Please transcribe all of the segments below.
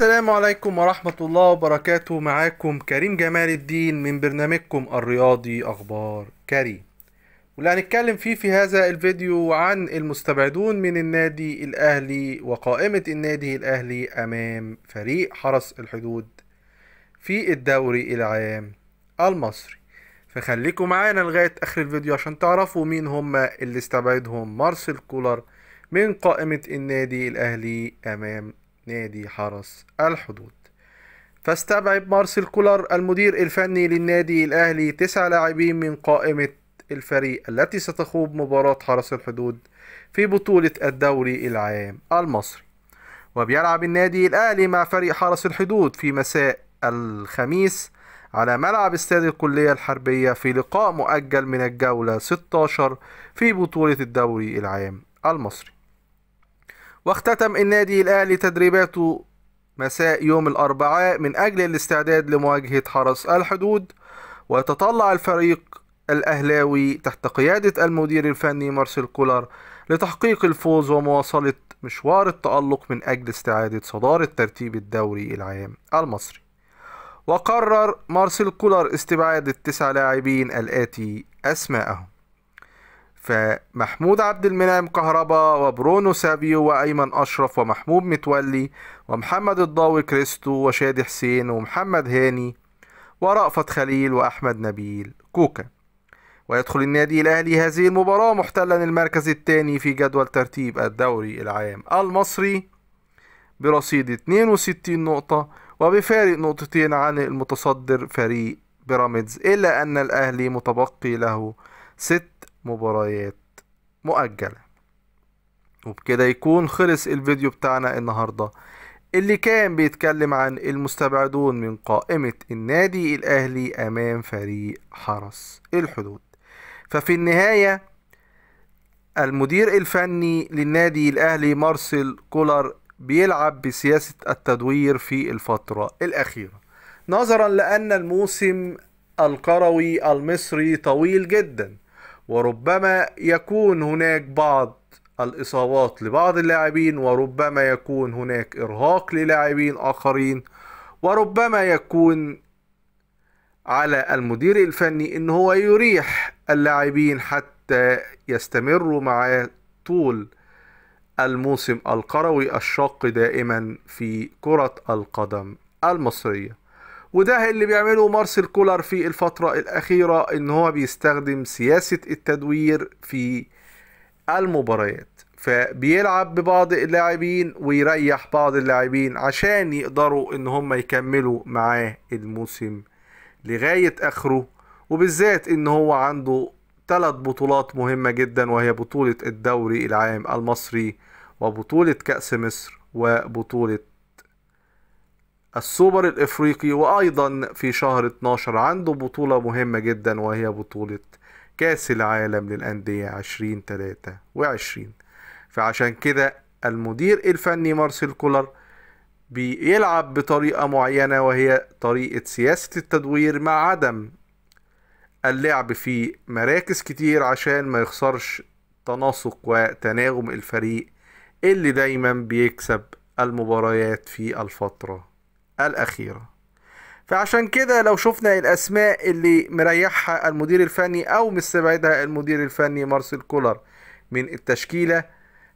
السلام عليكم ورحمة الله وبركاته معاكم كريم جمال الدين من برنامجكم الرياضي أخبار كريم واللي هنتكلم فيه في هذا الفيديو عن المستبعدون من النادي الأهلي وقائمة النادي الأهلي أمام فريق حرس الحدود في الدوري العام المصري فخليكم معانا لغاية آخر الفيديو عشان تعرفوا مين هم اللي استبعدهم مارسيل كولر من قائمة النادي الأهلي أمام نادي حرس الحدود فاستبعد مارسيل كولر المدير الفني للنادي الأهلي تسع لاعبين من قائمة الفريق التي ستخوض مباراة حرس الحدود في بطولة الدوري العام المصري وبيلعب النادي الأهلي مع فريق حرس الحدود في مساء الخميس على ملعب استاد الكلية الحربية في لقاء مؤجل من الجولة 16 في بطولة الدوري العام المصري واختتم النادي الأهلي تدريباته مساء يوم الأربعاء من أجل الاستعداد لمواجهة حرس الحدود ويتطلع الفريق الأهلاوي تحت قيادة المدير الفني مارسيل كولر لتحقيق الفوز ومواصلة مشوار التألق من أجل استعادة صدارة ترتيب الدوري العام المصري وقرر مارسيل كولر استبعاد التسع لاعبين الآتي أسماءهم فمحمود عبد المنعم كهربا وبرونو سابيو وأيمن أشرف ومحمود متولي ومحمد الضاوي كريستو وشادي حسين ومحمد هاني ورأفت خليل وأحمد نبيل كوكا ويدخل النادي الأهلي هذه المباراة محتلا المركز الثاني في جدول ترتيب الدوري العام المصري برصيد 62 نقطة وبفارق نقطتين عن المتصدر فريق بيراميدز إلا أن الأهلي متبقي له ست مباريات مؤجلة وبكده يكون خلص الفيديو بتاعنا النهاردة اللي كان بيتكلم عن المستبعدون من قائمة النادي الأهلي أمام فريق حرس الحدود ففي النهاية المدير الفني للنادي الأهلي مارسيل كولر بيلعب بسياسة التدوير في الفترة الأخيرة نظرا لأن الموسم القروي المصري طويل جدا وربما يكون هناك بعض الإصابات لبعض اللاعبين وربما يكون هناك إرهاق للاعبين آخرين وربما يكون على المدير الفني إن هو يريح اللاعبين حتى يستمروا مع طول الموسم القروي الشاق دائما في كرة القدم المصرية وده اللي بيعمله مارسيل كولر في الفترة الأخيرة إن هو بيستخدم سياسة التدوير في المباريات فبيلعب ببعض اللاعبين ويريح بعض اللاعبين عشان يقدروا إن هم يكملوا معاه الموسم لغاية آخره وبالذات إن هو عنده ثلاث بطولات مهمة جدا وهي بطولة الدوري العام المصري وبطولة كأس مصر وبطولة السوبر الافريقي وايضا في شهر 12 عنده بطولة مهمة جدا وهي بطولة كاس العالم للأندية 2023 فعشان كده المدير الفني مارسيل كولر بيلعب بطريقة معينة وهي طريقة سياسة التدوير مع عدم اللعب في مراكز كتير عشان ما يخسرش تناسق وتناغم الفريق اللي دايما بيكسب المباريات في الفتره الأخيرة فعشان كده لو شفنا الأسماء اللي مريحها المدير الفني أو مستبعدها المدير الفني مارسيل كولر من التشكيلة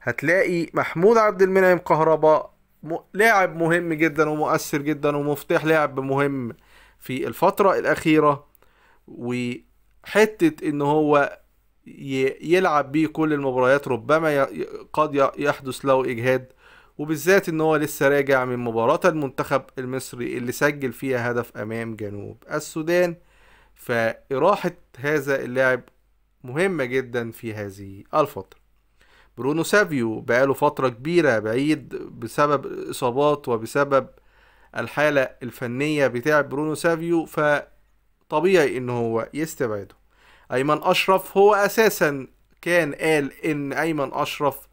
هتلاقي محمود عبد المنعم كهرباء لاعب مهم جدا ومؤثر جدا ومفتاح لاعب مهم في الفترة الأخيرة وحتة إن هو يلعب بيه كل المباريات ربما قد يحدث له إجهاد وبالذات ان هو لسه راجع من مباراة المنتخب المصري اللي سجل فيها هدف امام جنوب السودان فإراحة هذا اللاعب مهمة جدا في هذه الفترة برونو سافيو بقاله فترة كبيرة بعيد بسبب إصابات وبسبب الحالة الفنية بتاع برونو سافيو فطبيعي إن هو يستبعده أيمن أشرف هو أساسا كان قال إن أيمن أشرف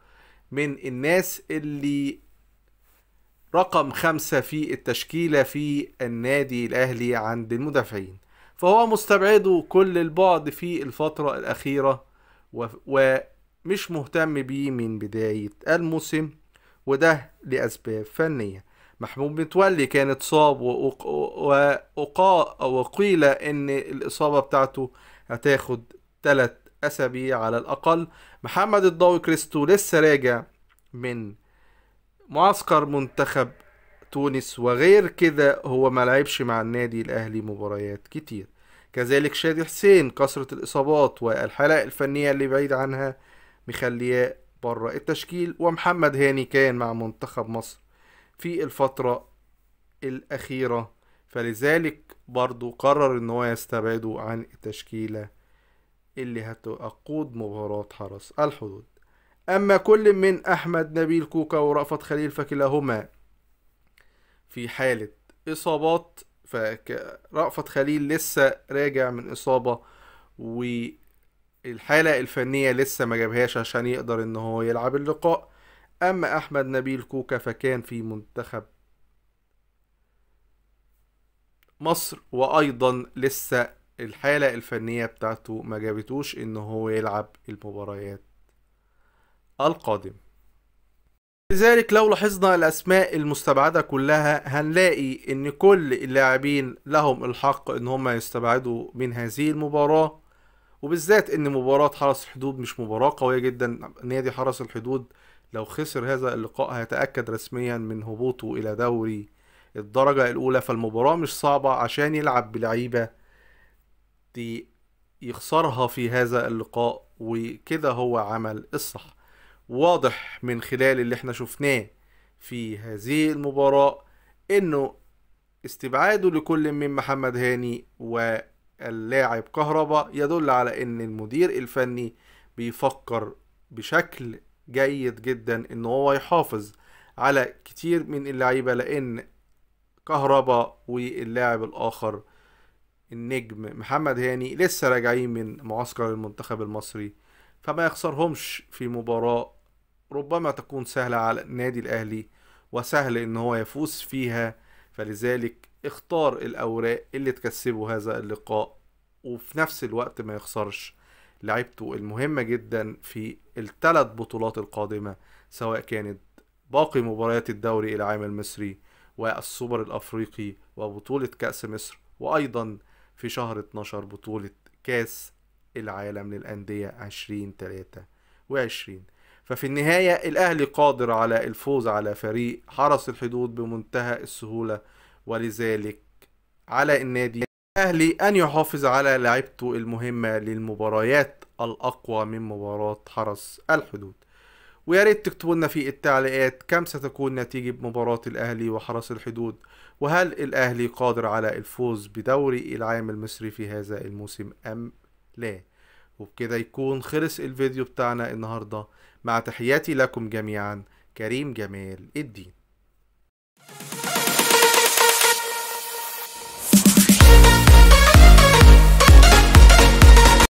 من الناس اللي رقم خمسة في التشكيلة في النادي الأهلي عند المدافعين فهو مستبعده كل البعد في الفترة الأخيرة ومش مهتم بيه من بداية الموسم وده لأسباب فنية محمود متولي كان اتصاب وقيل ان الاصابة بتاعته هتاخد ثلاث اسابيع على الاقل محمد الضوي كريستو لسه راجع من معسكر منتخب تونس وغير كده هو ما لعبش مع النادي الاهلي مباريات كتير كذلك شادي حسين كثرة الإصابات والحلقة الفنية اللي بعيد عنها مخلياه بره التشكيل ومحمد هاني كان مع منتخب مصر في الفترة الأخيرة فلذلك برضو قرر ان هو يستبعده عن التشكيلة اللي هتقود مباراة حرس الحدود أما كل من أحمد نبيل كوكا ورأفت خليل فكلاهما في حالة إصابات فرأفت خليل لسه راجع من إصابة والحالة الفنية لسه ما جابهاش عشان يقدر إن هو يلعب اللقاء أما أحمد نبيل كوكا فكان في منتخب مصر وأيضا لسه الحالة الفنية بتاعته ما جابتوش ان هو يلعب المباريات القادمة لذلك لو لاحظنا الاسماء المستبعدة كلها هنلاقي ان كل اللاعبين لهم الحق ان هم يستبعدوا من هذه المباراة وبالذات ان مباراة حرس الحدود مش مباراة قوية جدا نادي حرس الحدود لو خسر هذا اللقاء هيتأكد رسميا من هبوطه الى دوري الدرجة الاولى فالمباراة مش صعبة عشان يلعب بلعيبة دي يخسرها في هذا اللقاء وكده هو عمل الصح واضح من خلال اللي احنا شفناه في هذه المباراة انه استبعاده لكل من محمد هاني واللاعب كهربا يدل على ان المدير الفني بيفكر بشكل جيد جدا ان هو يحافظ على كتير من اللعيبة لان كهربا واللاعب الاخر النجم محمد هاني لسه راجعين من معسكر المنتخب المصري فما يخسرهمش في مباراة ربما تكون سهلة على النادي الأهلي وسهل إن هو يفوز فيها فلذلك اختار الأوراق اللي تكسبه هذا اللقاء وفي نفس الوقت ما يخسرش لعبته المهمة جدا في الثلاث بطولات القادمة سواء كانت باقي مباريات الدوري العام المصري والسوبر الأفريقي وبطولة كأس مصر وأيضا في شهر 12 بطولة كاس العالم للأندية 2023 ففي النهاية الأهلي قادر على الفوز على فريق حرس الحدود بمنتهى السهولة ولذلك على النادي الأهلي أن يحافظ على لعبته المهمة للمباريات الأقوى من مباراة حرس الحدود ويا ريت تكتبوا لنا في التعليقات كم ستكون نتيجة مباراة الأهلي وحرس الحدود وهل الأهلي قادر على الفوز بدوري العام المصري في هذا الموسم أم لا وبكده يكون خلص الفيديو بتاعنا النهاردة مع تحياتي لكم جميعا كريم جمال الدين